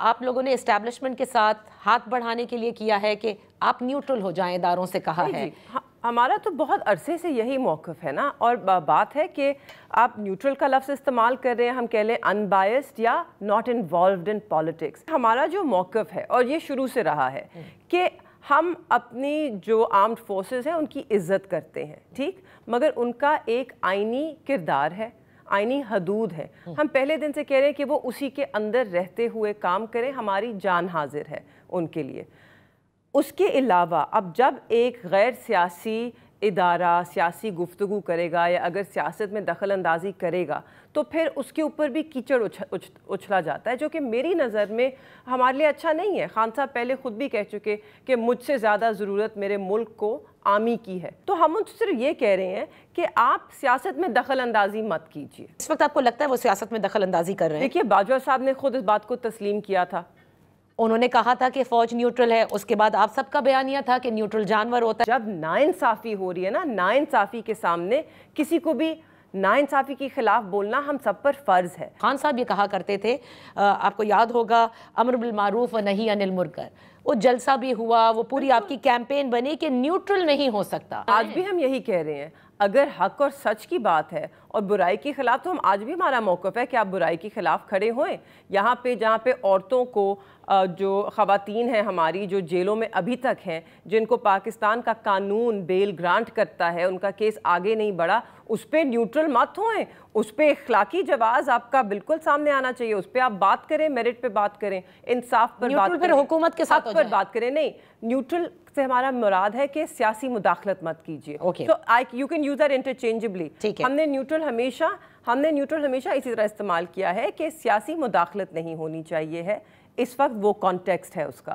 आप लोगों ने इस्टेब्लिशमेंट के साथ हाथ बढ़ाने के लिए किया है कि आप न्यूट्रल हो जाएं दारों से कहा है हाँ, हमारा तो बहुत अरसे से यही मौक़ है ना और बात है कि आप न्यूट्रल का लफ्ज़ इस्तेमाल कर रहे हैं हम कह लें अनबायस्ड या नॉट इन्वॉल्व इन पॉलिटिक्स हमारा जो मौक़ है और ये शुरू से रहा है हम्म। कि हम अपनी जो आर्म्ड फोर्सेस हैं उनकी इज़्ज़त करते हैं ठीक मगर उनका एक आइनी किरदार है आइनी हदूद है हम पहले दिन से कह रहे हैं कि वो उसी के अंदर रहते हुए काम करें हमारी जान हाजिर है उनके लिए उसके अलावा अब जब एक गैर सियासी इदारा सियासी गुफ्तु करेगा या अगर सियासत में दखल अंदाजी करेगा तो फिर उसके ऊपर भी कीचड़ उछ, उछ, उछला जाता है जो कि मेरी नज़र में हमारे लिए अच्छा नहीं है खान साहब पहले ख़ुद भी कह चुके कि मुझसे ज़्यादा ज़रूरत मेरे मुल्क को आमी की है तो हम उनसे सिर्फ ये कह रहे हैं कि आप सियासत में दखल अंदाजी मत कीजिए इस वक्त आपको लगता है वो सियासत में दखल अंदाजी कर रहे हैं देखिए बाजवा साहब ने खुद इस बात को तस्लीम किया था उन्होंने कहा था कि फ़ौज न्यूट्रल है उसके बाद आप सबका बयान यह था कि न्यूट्रल जानवर होता है जब नाइंसाफ़ी हो रही है ना नाइंसाफ़ी के सामने किसी को भी नाइंसाफ़ी के ख़िलाफ़ बोलना हम सब पर फ़र्ज़ है खान साहब ये कहा करते थे आपको याद होगा अमर व नहीं अनिल मुरकर वो जलसा भी हुआ वो पूरी आपकी कैंपेन बनी कि न्यूट्रल नहीं हो सकता आज भी हम यही कह रहे हैं अगर हक और सच की बात है और बुराई के ख़िलाफ़ तो हम आज भी हमारा मौक़ है कि आप बुराई के ख़िलाफ़ खड़े होएं यहाँ पे जहाँ पे औरतों को जो खातन हैं हमारी जो जेलों में अभी तक हैं जिनको पाकिस्तान का कानून बेल ग्रांट करता है उनका केस आगे नहीं बढ़ा उस पर न्यूट्रल मत हो उस पर इखलाकी जवाब आपका बिल्कुल सामने आना चाहिए उस पर आप बात करें मेरिट पर बात करें इंसाफ पर बात करें हुकूमत के साथ पर अच्छा। बात करें नहीं न्यूट्रल से हमारा मुराद है कि सियासी मुदाखलत मत कीजिए तो I you can use are interchangeably हमने न्यूट्रल हमेशा हमने न्यूट्रल हमेशा इसी तरह इस्तेमाल किया है कि सियासी मुदाखलत नहीं होनी चाहिए है इस वक्त वो कॉन्टेक्स्ट है उसका